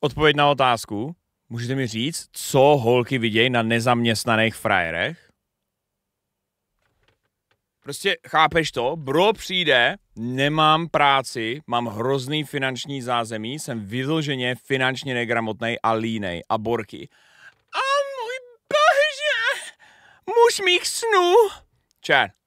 Odpověď na otázku. Můžete mi říct, co holky vidějí na nezaměstnaných frajerech? Prostě chápeš to? Bro přijde, nemám práci, mám hrozný finanční zázemí, jsem vyloženě finančně negramotnej a línej a borky. A můj bože, muž mých snů. Čer,